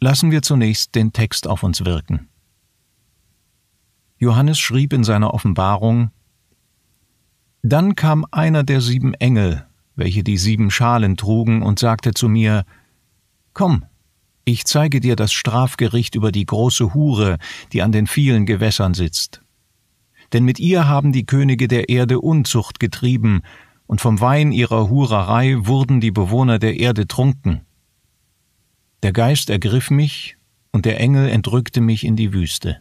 Lassen wir zunächst den Text auf uns wirken. Johannes schrieb in seiner Offenbarung Dann kam einer der sieben Engel, welche die sieben Schalen trugen, und sagte zu mir Komm, ich zeige dir das Strafgericht über die große Hure, die an den vielen Gewässern sitzt. Denn mit ihr haben die Könige der Erde Unzucht getrieben, und vom Wein ihrer Hurerei wurden die Bewohner der Erde trunken. Der Geist ergriff mich, und der Engel entrückte mich in die Wüste.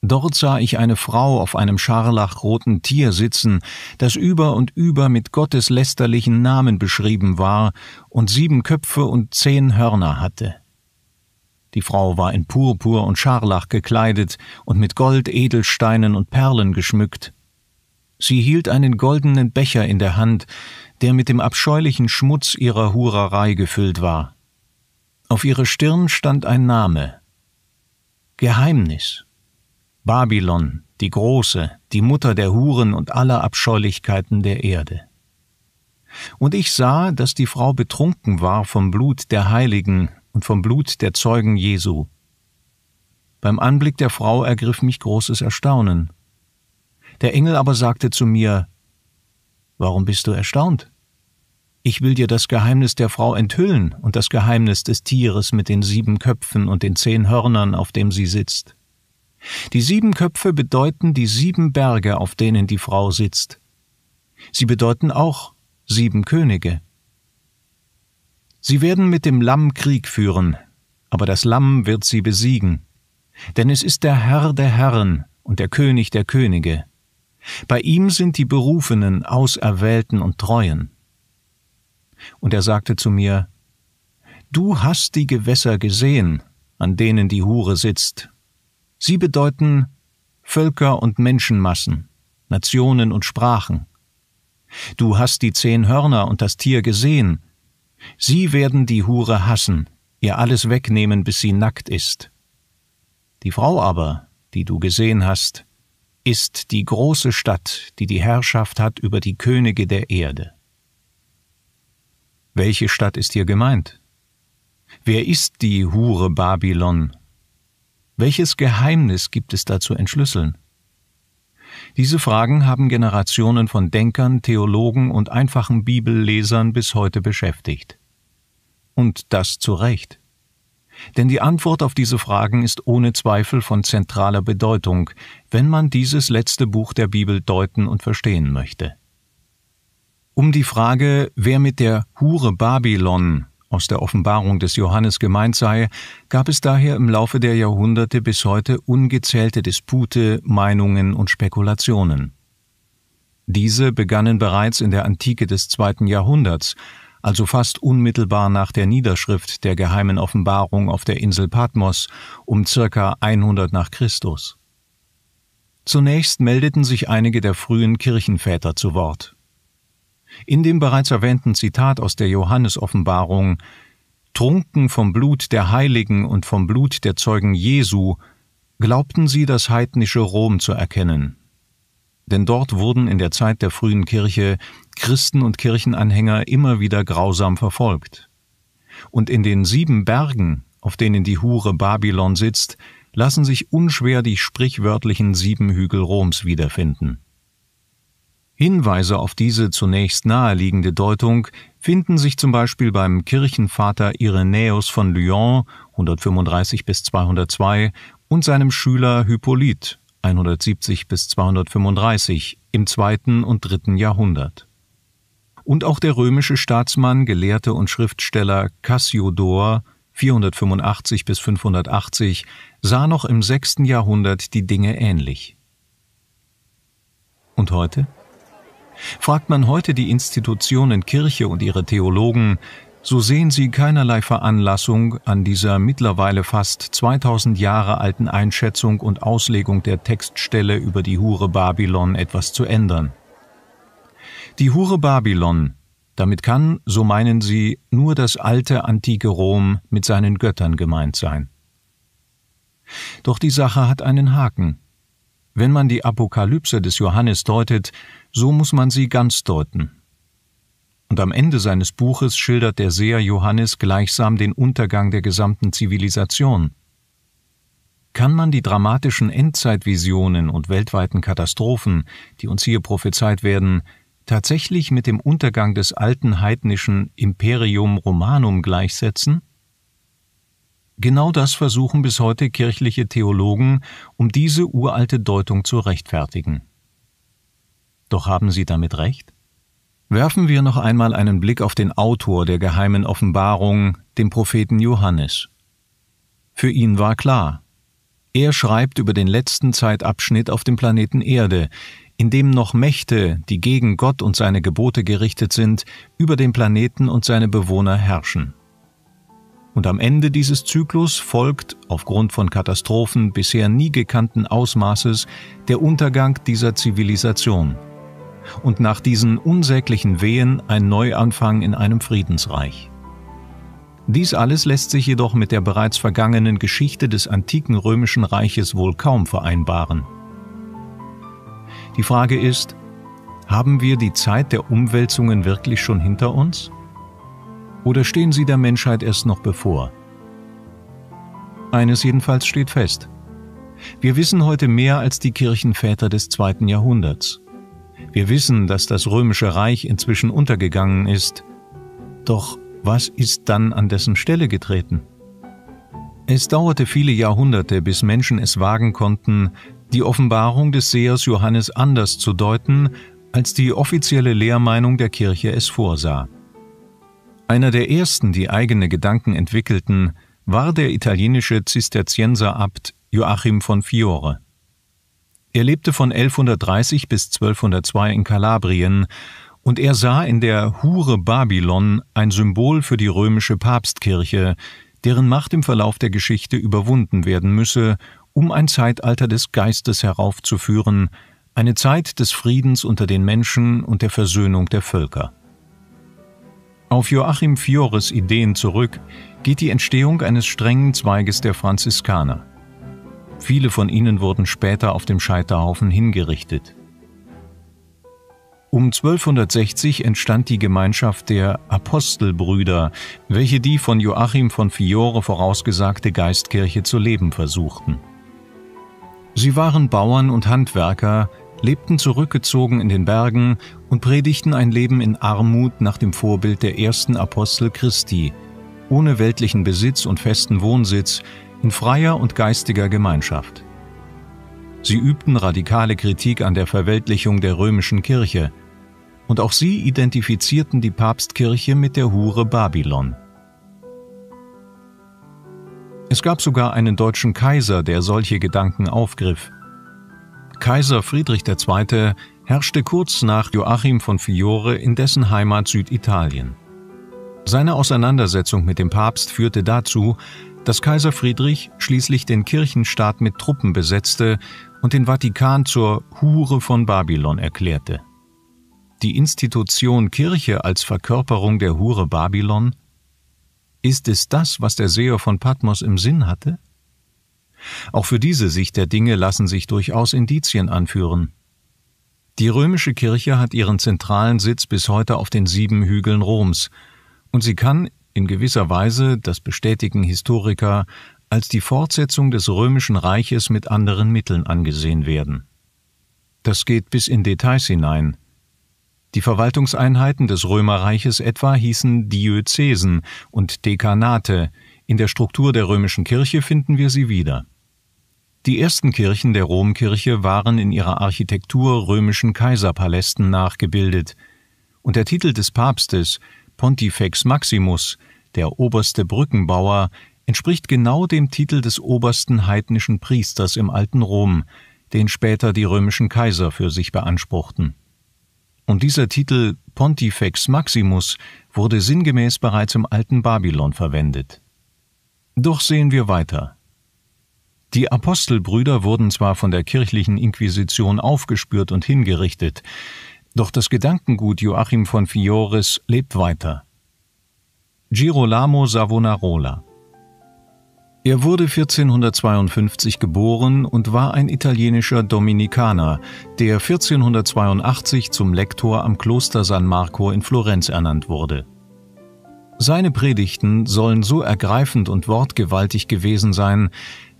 Dort sah ich eine Frau auf einem scharlachroten Tier sitzen, das über und über mit gotteslästerlichen Namen beschrieben war und sieben Köpfe und zehn Hörner hatte. Die Frau war in Purpur und Scharlach gekleidet und mit Gold, Edelsteinen und Perlen geschmückt. Sie hielt einen goldenen Becher in der Hand, der mit dem abscheulichen Schmutz ihrer Hurerei gefüllt war. Auf ihrer Stirn stand ein Name. Geheimnis. Babylon, die Große, die Mutter der Huren und aller Abscheulichkeiten der Erde. Und ich sah, dass die Frau betrunken war vom Blut der Heiligen und vom Blut der Zeugen Jesu. Beim Anblick der Frau ergriff mich großes Erstaunen. Der Engel aber sagte zu mir, Warum bist du erstaunt? Ich will dir das Geheimnis der Frau enthüllen und das Geheimnis des Tieres mit den sieben Köpfen und den zehn Hörnern, auf dem sie sitzt. Die sieben Köpfe bedeuten die sieben Berge, auf denen die Frau sitzt. Sie bedeuten auch sieben Könige. Sie werden mit dem Lamm Krieg führen, aber das Lamm wird sie besiegen. Denn es ist der Herr der Herren und der König der Könige. Bei ihm sind die Berufenen, Auserwählten und Treuen und er sagte zu mir, Du hast die Gewässer gesehen, an denen die Hure sitzt. Sie bedeuten Völker und Menschenmassen, Nationen und Sprachen. Du hast die zehn Hörner und das Tier gesehen. Sie werden die Hure hassen, ihr alles wegnehmen, bis sie nackt ist. Die Frau aber, die du gesehen hast, ist die große Stadt, die die Herrschaft hat über die Könige der Erde. Welche Stadt ist hier gemeint? Wer ist die Hure Babylon? Welches Geheimnis gibt es da zu entschlüsseln? Diese Fragen haben Generationen von Denkern, Theologen und einfachen Bibellesern bis heute beschäftigt. Und das zu Recht. Denn die Antwort auf diese Fragen ist ohne Zweifel von zentraler Bedeutung, wenn man dieses letzte Buch der Bibel deuten und verstehen möchte um die Frage, wer mit der Hure Babylon aus der Offenbarung des Johannes gemeint sei, gab es daher im Laufe der Jahrhunderte bis heute ungezählte Dispute, Meinungen und Spekulationen. Diese begannen bereits in der Antike des zweiten Jahrhunderts, also fast unmittelbar nach der Niederschrift der geheimen Offenbarung auf der Insel Patmos um circa 100 nach Christus. Zunächst meldeten sich einige der frühen Kirchenväter zu Wort. In dem bereits erwähnten Zitat aus der Johannesoffenbarung Trunken vom Blut der Heiligen und vom Blut der Zeugen Jesu, glaubten sie das heidnische Rom zu erkennen. Denn dort wurden in der Zeit der frühen Kirche Christen und Kirchenanhänger immer wieder grausam verfolgt. Und in den sieben Bergen, auf denen die Hure Babylon sitzt, lassen sich unschwer die sprichwörtlichen sieben Hügel Roms wiederfinden. Hinweise auf diese zunächst naheliegende Deutung finden sich zum Beispiel beim Kirchenvater Irenäus von Lyon (135 bis 202) und seinem Schüler Hippolyt (170 bis 235) im zweiten und dritten Jahrhundert. Und auch der römische Staatsmann, Gelehrte und Schriftsteller Cassiodor (485 bis 580) sah noch im sechsten Jahrhundert die Dinge ähnlich. Und heute Fragt man heute die Institutionen Kirche und ihre Theologen, so sehen sie keinerlei Veranlassung, an dieser mittlerweile fast 2000 Jahre alten Einschätzung und Auslegung der Textstelle über die Hure Babylon etwas zu ändern. Die Hure Babylon, damit kann, so meinen sie, nur das alte antike Rom mit seinen Göttern gemeint sein. Doch die Sache hat einen Haken. Wenn man die Apokalypse des Johannes deutet, so muss man sie ganz deuten. Und am Ende seines Buches schildert der Seher Johannes gleichsam den Untergang der gesamten Zivilisation. Kann man die dramatischen Endzeitvisionen und weltweiten Katastrophen, die uns hier prophezeit werden, tatsächlich mit dem Untergang des alten heidnischen Imperium Romanum gleichsetzen? Genau das versuchen bis heute kirchliche Theologen, um diese uralte Deutung zu rechtfertigen. Doch haben sie damit recht? Werfen wir noch einmal einen Blick auf den Autor der geheimen Offenbarung, den Propheten Johannes. Für ihn war klar, er schreibt über den letzten Zeitabschnitt auf dem Planeten Erde, in dem noch Mächte, die gegen Gott und seine Gebote gerichtet sind, über den Planeten und seine Bewohner herrschen. Und am Ende dieses Zyklus folgt, aufgrund von Katastrophen bisher nie gekannten Ausmaßes, der Untergang dieser Zivilisation. Und nach diesen unsäglichen Wehen ein Neuanfang in einem Friedensreich. Dies alles lässt sich jedoch mit der bereits vergangenen Geschichte des antiken römischen Reiches wohl kaum vereinbaren. Die Frage ist, haben wir die Zeit der Umwälzungen wirklich schon hinter uns? Oder stehen sie der Menschheit erst noch bevor? Eines jedenfalls steht fest. Wir wissen heute mehr als die Kirchenväter des zweiten Jahrhunderts. Wir wissen, dass das römische Reich inzwischen untergegangen ist. Doch was ist dann an dessen Stelle getreten? Es dauerte viele Jahrhunderte, bis Menschen es wagen konnten, die Offenbarung des Sehers Johannes anders zu deuten, als die offizielle Lehrmeinung der Kirche es vorsah. Einer der ersten, die eigene Gedanken entwickelten, war der italienische Zisterzienserabt Joachim von Fiore. Er lebte von 1130 bis 1202 in Kalabrien und er sah in der Hure Babylon ein Symbol für die römische Papstkirche, deren Macht im Verlauf der Geschichte überwunden werden müsse, um ein Zeitalter des Geistes heraufzuführen, eine Zeit des Friedens unter den Menschen und der Versöhnung der Völker. Auf Joachim Fiores Ideen zurück geht die Entstehung eines strengen Zweiges der Franziskaner. Viele von ihnen wurden später auf dem Scheiterhaufen hingerichtet. Um 1260 entstand die Gemeinschaft der Apostelbrüder, welche die von Joachim von Fiore vorausgesagte Geistkirche zu leben versuchten. Sie waren Bauern und Handwerker, lebten zurückgezogen in den Bergen und predigten ein Leben in Armut nach dem Vorbild der ersten Apostel Christi, ohne weltlichen Besitz und festen Wohnsitz, in freier und geistiger Gemeinschaft. Sie übten radikale Kritik an der Verweltlichung der römischen Kirche, und auch sie identifizierten die Papstkirche mit der Hure Babylon. Es gab sogar einen deutschen Kaiser, der solche Gedanken aufgriff – Kaiser Friedrich II. herrschte kurz nach Joachim von Fiore in dessen Heimat Süditalien. Seine Auseinandersetzung mit dem Papst führte dazu, dass Kaiser Friedrich schließlich den Kirchenstaat mit Truppen besetzte und den Vatikan zur Hure von Babylon erklärte. Die Institution Kirche als Verkörperung der Hure Babylon? Ist es das, was der Seher von Patmos im Sinn hatte? Auch für diese Sicht der Dinge lassen sich durchaus Indizien anführen. Die römische Kirche hat ihren zentralen Sitz bis heute auf den sieben Hügeln Roms, und sie kann in gewisser Weise, das bestätigen Historiker, als die Fortsetzung des römischen Reiches mit anderen Mitteln angesehen werden. Das geht bis in Details hinein. Die Verwaltungseinheiten des Römerreiches etwa hießen Diözesen und Dekanate, in der Struktur der römischen Kirche finden wir sie wieder. Die ersten Kirchen der Romkirche waren in ihrer Architektur römischen Kaiserpalästen nachgebildet, und der Titel des Papstes, Pontifex Maximus, der oberste Brückenbauer, entspricht genau dem Titel des obersten heidnischen Priesters im alten Rom, den später die römischen Kaiser für sich beanspruchten. Und dieser Titel Pontifex Maximus wurde sinngemäß bereits im alten Babylon verwendet. Doch sehen wir weiter. Die Apostelbrüder wurden zwar von der kirchlichen Inquisition aufgespürt und hingerichtet, doch das Gedankengut Joachim von Fioris lebt weiter. Girolamo Savonarola er wurde 1452 geboren und war ein italienischer Dominikaner, der 1482 zum Lektor am Kloster San Marco in Florenz ernannt wurde. Seine Predigten sollen so ergreifend und wortgewaltig gewesen sein,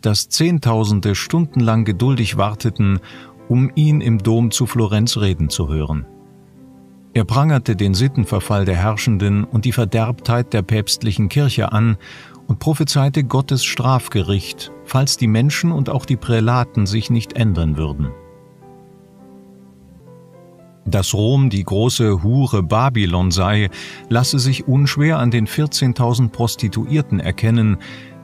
dass Zehntausende stundenlang geduldig warteten, um ihn im Dom zu Florenz reden zu hören. Er prangerte den Sittenverfall der Herrschenden und die Verderbtheit der päpstlichen Kirche an und prophezeite Gottes Strafgericht, falls die Menschen und auch die Prälaten sich nicht ändern würden. Dass Rom die große Hure Babylon sei, lasse sich unschwer an den 14.000 Prostituierten erkennen,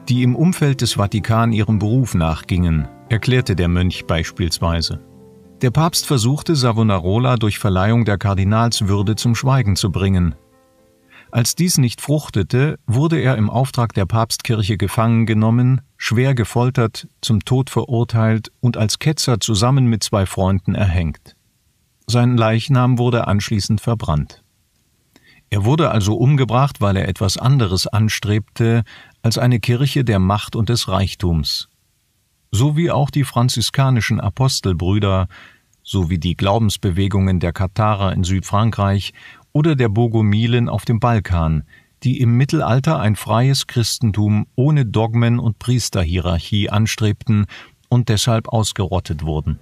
die im Umfeld des Vatikan ihrem Beruf nachgingen, erklärte der Mönch beispielsweise. Der Papst versuchte Savonarola durch Verleihung der Kardinalswürde zum Schweigen zu bringen. Als dies nicht fruchtete, wurde er im Auftrag der Papstkirche gefangen genommen, schwer gefoltert, zum Tod verurteilt und als Ketzer zusammen mit zwei Freunden erhängt. Sein Leichnam wurde anschließend verbrannt. Er wurde also umgebracht, weil er etwas anderes anstrebte, als eine Kirche der Macht und des Reichtums. So wie auch die franziskanischen Apostelbrüder, sowie die Glaubensbewegungen der Katharer in Südfrankreich oder der Bogomilen auf dem Balkan, die im Mittelalter ein freies Christentum ohne Dogmen und Priesterhierarchie anstrebten und deshalb ausgerottet wurden.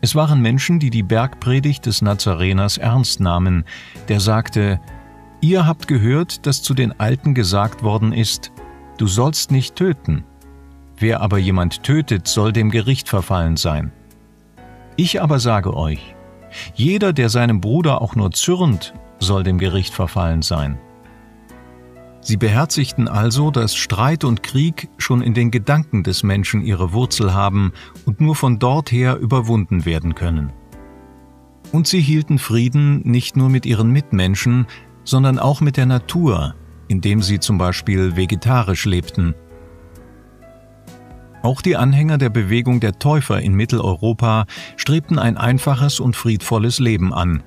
Es waren Menschen, die die Bergpredigt des Nazareners ernst nahmen, der sagte, Ihr habt gehört, dass zu den Alten gesagt worden ist, du sollst nicht töten. Wer aber jemand tötet, soll dem Gericht verfallen sein. Ich aber sage euch, jeder, der seinem Bruder auch nur zürnt, soll dem Gericht verfallen sein. Sie beherzigten also, dass Streit und Krieg schon in den Gedanken des Menschen ihre Wurzel haben und nur von dorther überwunden werden können. Und sie hielten Frieden nicht nur mit ihren Mitmenschen, sondern auch mit der Natur, indem sie zum Beispiel vegetarisch lebten. Auch die Anhänger der Bewegung der Täufer in Mitteleuropa strebten ein einfaches und friedvolles Leben an.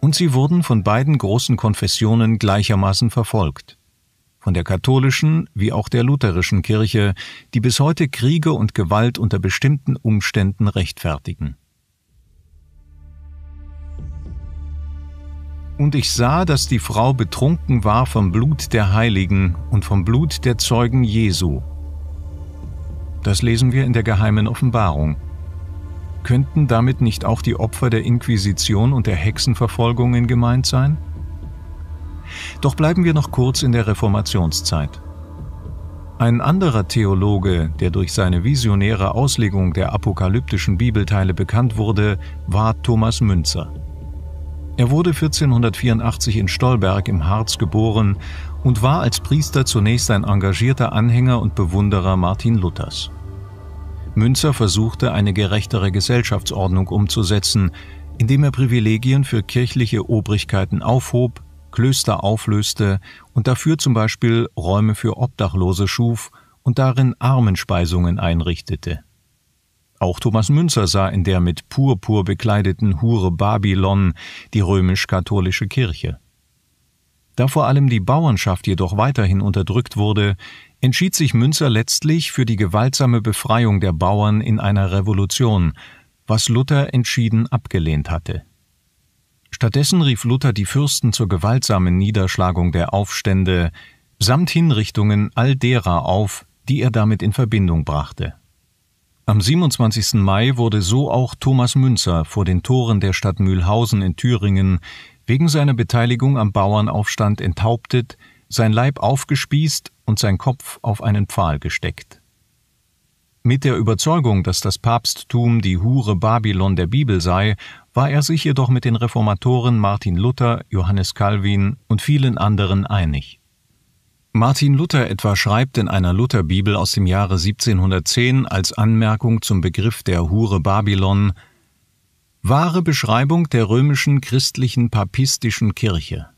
Und sie wurden von beiden großen Konfessionen gleichermaßen verfolgt. Von der katholischen wie auch der lutherischen Kirche, die bis heute Kriege und Gewalt unter bestimmten Umständen rechtfertigen. Und ich sah, dass die Frau betrunken war vom Blut der Heiligen und vom Blut der Zeugen Jesu. Das lesen wir in der geheimen Offenbarung. Könnten damit nicht auch die Opfer der Inquisition und der Hexenverfolgungen gemeint sein? Doch bleiben wir noch kurz in der Reformationszeit. Ein anderer Theologe, der durch seine visionäre Auslegung der apokalyptischen Bibelteile bekannt wurde, war Thomas Münzer. Er wurde 1484 in Stolberg im Harz geboren und war als Priester zunächst ein engagierter Anhänger und Bewunderer Martin Luthers. Münzer versuchte, eine gerechtere Gesellschaftsordnung umzusetzen, indem er Privilegien für kirchliche Obrigkeiten aufhob, Klöster auflöste und dafür zum Beispiel Räume für Obdachlose schuf und darin Armenspeisungen einrichtete. Auch Thomas Münzer sah in der mit Purpur bekleideten Hure Babylon die römisch-katholische Kirche. Da vor allem die Bauernschaft jedoch weiterhin unterdrückt wurde, entschied sich Münzer letztlich für die gewaltsame Befreiung der Bauern in einer Revolution, was Luther entschieden abgelehnt hatte. Stattdessen rief Luther die Fürsten zur gewaltsamen Niederschlagung der Aufstände samt Hinrichtungen all derer auf, die er damit in Verbindung brachte. Am 27. Mai wurde so auch Thomas Münzer vor den Toren der Stadt Mühlhausen in Thüringen wegen seiner Beteiligung am Bauernaufstand enthauptet, sein Leib aufgespießt und sein Kopf auf einen Pfahl gesteckt. Mit der Überzeugung, dass das Papsttum die Hure Babylon der Bibel sei, war er sich jedoch mit den Reformatoren Martin Luther, Johannes Calvin und vielen anderen einig. Martin Luther etwa schreibt in einer Lutherbibel aus dem Jahre 1710 als Anmerkung zum Begriff der Hure Babylon Wahre Beschreibung der römischen christlichen papistischen Kirche.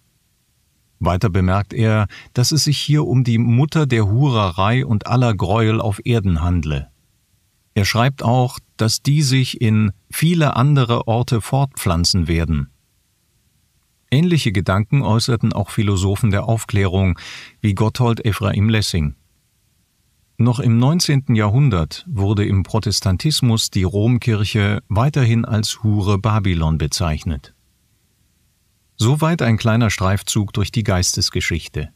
Weiter bemerkt er, dass es sich hier um die Mutter der Hurerei und aller Gräuel auf Erden handle. Er schreibt auch, dass die sich in viele andere Orte fortpflanzen werden Ähnliche Gedanken äußerten auch Philosophen der Aufklärung, wie Gotthold Ephraim Lessing. Noch im 19. Jahrhundert wurde im Protestantismus die Romkirche weiterhin als Hure Babylon bezeichnet. Soweit ein kleiner Streifzug durch die Geistesgeschichte.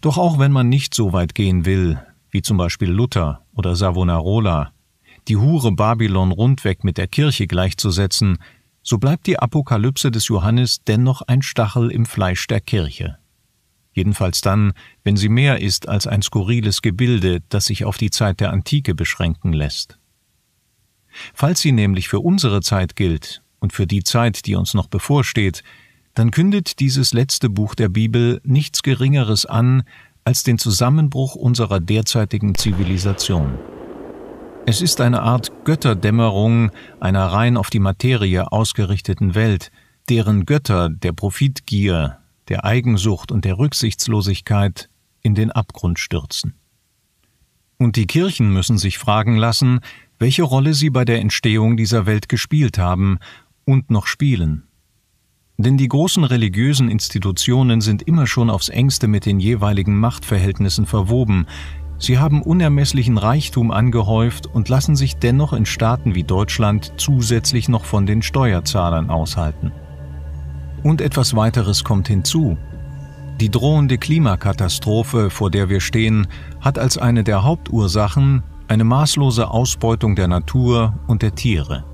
Doch auch wenn man nicht so weit gehen will, wie zum Beispiel Luther oder Savonarola, die Hure Babylon rundweg mit der Kirche gleichzusetzen, so bleibt die Apokalypse des Johannes dennoch ein Stachel im Fleisch der Kirche. Jedenfalls dann, wenn sie mehr ist als ein skurriles Gebilde, das sich auf die Zeit der Antike beschränken lässt. Falls sie nämlich für unsere Zeit gilt und für die Zeit, die uns noch bevorsteht, dann kündet dieses letzte Buch der Bibel nichts Geringeres an als den Zusammenbruch unserer derzeitigen Zivilisation. Es ist eine Art Götterdämmerung einer rein auf die Materie ausgerichteten Welt, deren Götter der Profitgier, der Eigensucht und der Rücksichtslosigkeit in den Abgrund stürzen. Und die Kirchen müssen sich fragen lassen, welche Rolle sie bei der Entstehung dieser Welt gespielt haben und noch spielen. Denn die großen religiösen Institutionen sind immer schon aufs engste mit den jeweiligen Machtverhältnissen verwoben, Sie haben unermesslichen Reichtum angehäuft und lassen sich dennoch in Staaten wie Deutschland zusätzlich noch von den Steuerzahlern aushalten. Und etwas weiteres kommt hinzu. Die drohende Klimakatastrophe, vor der wir stehen, hat als eine der Hauptursachen eine maßlose Ausbeutung der Natur und der Tiere.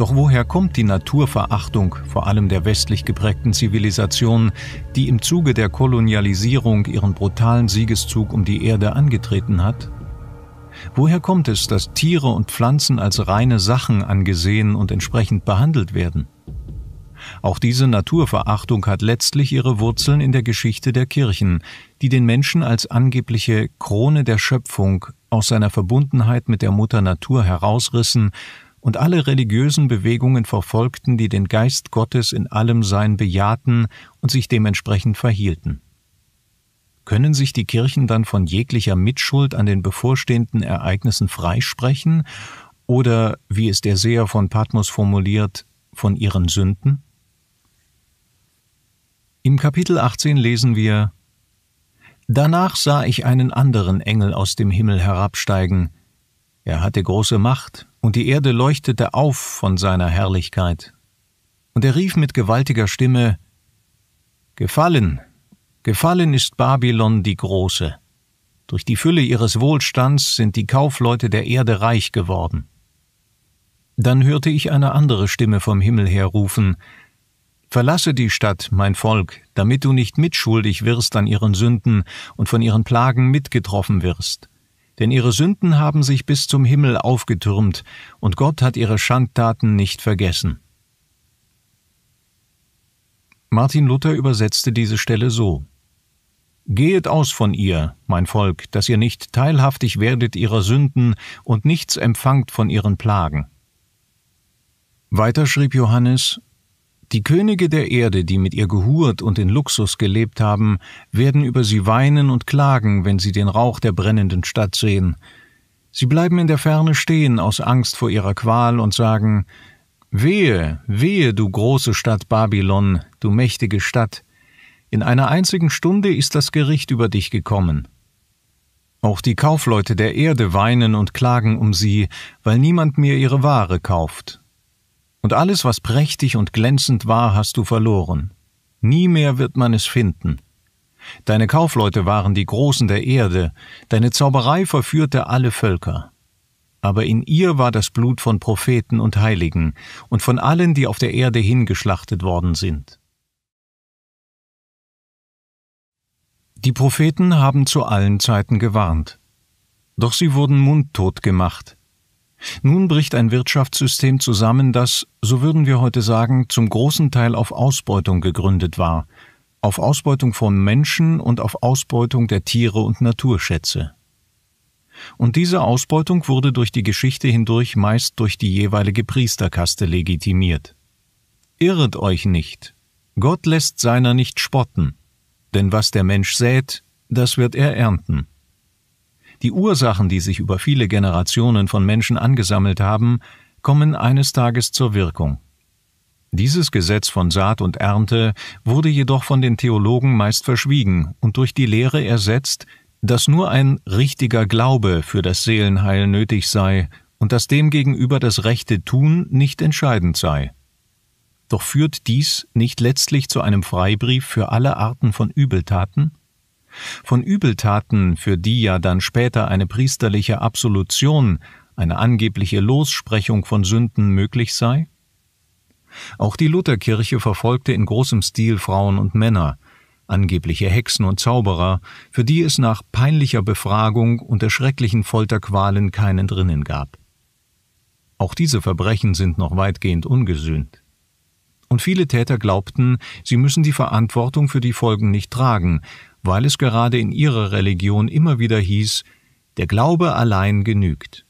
Doch woher kommt die Naturverachtung, vor allem der westlich geprägten Zivilisation, die im Zuge der Kolonialisierung ihren brutalen Siegeszug um die Erde angetreten hat? Woher kommt es, dass Tiere und Pflanzen als reine Sachen angesehen und entsprechend behandelt werden? Auch diese Naturverachtung hat letztlich ihre Wurzeln in der Geschichte der Kirchen, die den Menschen als angebliche Krone der Schöpfung aus seiner Verbundenheit mit der Mutter Natur herausrissen und alle religiösen Bewegungen verfolgten, die den Geist Gottes in allem Sein bejahten und sich dementsprechend verhielten. Können sich die Kirchen dann von jeglicher Mitschuld an den bevorstehenden Ereignissen freisprechen oder, wie es der Seher von Patmos formuliert, von ihren Sünden? Im Kapitel 18 lesen wir Danach sah ich einen anderen Engel aus dem Himmel herabsteigen, er hatte große Macht, und die Erde leuchtete auf von seiner Herrlichkeit. Und er rief mit gewaltiger Stimme, Gefallen, gefallen ist Babylon die Große. Durch die Fülle ihres Wohlstands sind die Kaufleute der Erde reich geworden. Dann hörte ich eine andere Stimme vom Himmel her rufen, Verlasse die Stadt, mein Volk, damit du nicht mitschuldig wirst an ihren Sünden und von ihren Plagen mitgetroffen wirst denn ihre Sünden haben sich bis zum Himmel aufgetürmt, und Gott hat ihre Schandtaten nicht vergessen. Martin Luther übersetzte diese Stelle so Gehet aus von ihr, mein Volk, dass ihr nicht teilhaftig werdet ihrer Sünden und nichts empfangt von ihren Plagen. Weiter schrieb Johannes die Könige der Erde, die mit ihr gehurt und in Luxus gelebt haben, werden über sie weinen und klagen, wenn sie den Rauch der brennenden Stadt sehen. Sie bleiben in der Ferne stehen aus Angst vor ihrer Qual und sagen Wehe, wehe, du große Stadt Babylon, du mächtige Stadt, in einer einzigen Stunde ist das Gericht über dich gekommen. Auch die Kaufleute der Erde weinen und klagen um sie, weil niemand mehr ihre Ware kauft. Und alles, was prächtig und glänzend war, hast du verloren. Nie mehr wird man es finden. Deine Kaufleute waren die Großen der Erde, deine Zauberei verführte alle Völker. Aber in ihr war das Blut von Propheten und Heiligen und von allen, die auf der Erde hingeschlachtet worden sind. Die Propheten haben zu allen Zeiten gewarnt. Doch sie wurden mundtot gemacht, nun bricht ein Wirtschaftssystem zusammen, das, so würden wir heute sagen, zum großen Teil auf Ausbeutung gegründet war, auf Ausbeutung von Menschen und auf Ausbeutung der Tiere und Naturschätze. Und diese Ausbeutung wurde durch die Geschichte hindurch meist durch die jeweilige Priesterkaste legitimiert. Irret euch nicht, Gott lässt seiner nicht spotten, denn was der Mensch sät, das wird er ernten. Die Ursachen, die sich über viele Generationen von Menschen angesammelt haben, kommen eines Tages zur Wirkung. Dieses Gesetz von Saat und Ernte wurde jedoch von den Theologen meist verschwiegen und durch die Lehre ersetzt, dass nur ein richtiger Glaube für das Seelenheil nötig sei und dass demgegenüber das rechte Tun nicht entscheidend sei. Doch führt dies nicht letztlich zu einem Freibrief für alle Arten von Übeltaten? Von Übeltaten, für die ja dann später eine priesterliche Absolution, eine angebliche Lossprechung von Sünden möglich sei? Auch die Lutherkirche verfolgte in großem Stil Frauen und Männer, angebliche Hexen und Zauberer, für die es nach peinlicher Befragung und erschrecklichen Folterqualen keinen drinnen gab. Auch diese Verbrechen sind noch weitgehend ungesühnt. Und viele Täter glaubten, sie müssen die Verantwortung für die Folgen nicht tragen, weil es gerade in ihrer Religion immer wieder hieß, der Glaube allein genügt.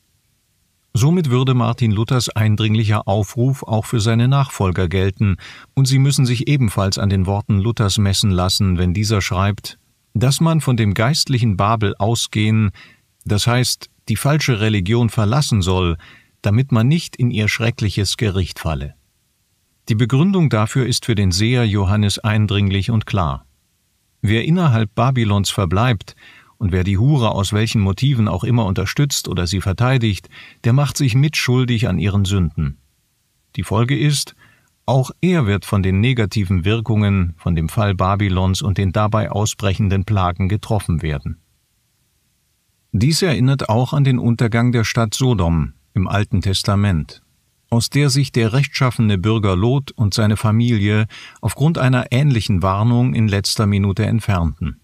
Somit würde Martin Luthers eindringlicher Aufruf auch für seine Nachfolger gelten, und sie müssen sich ebenfalls an den Worten Luthers messen lassen, wenn dieser schreibt, dass man von dem geistlichen Babel ausgehen, das heißt die falsche Religion verlassen soll, damit man nicht in ihr schreckliches Gericht falle. Die Begründung dafür ist für den Seher Johannes eindringlich und klar. Wer innerhalb Babylons verbleibt und wer die Hure aus welchen Motiven auch immer unterstützt oder sie verteidigt, der macht sich mitschuldig an ihren Sünden. Die Folge ist, auch er wird von den negativen Wirkungen, von dem Fall Babylons und den dabei ausbrechenden Plagen getroffen werden. Dies erinnert auch an den Untergang der Stadt Sodom im Alten Testament aus der sich der rechtschaffene Bürger Loth und seine Familie aufgrund einer ähnlichen Warnung in letzter Minute entfernten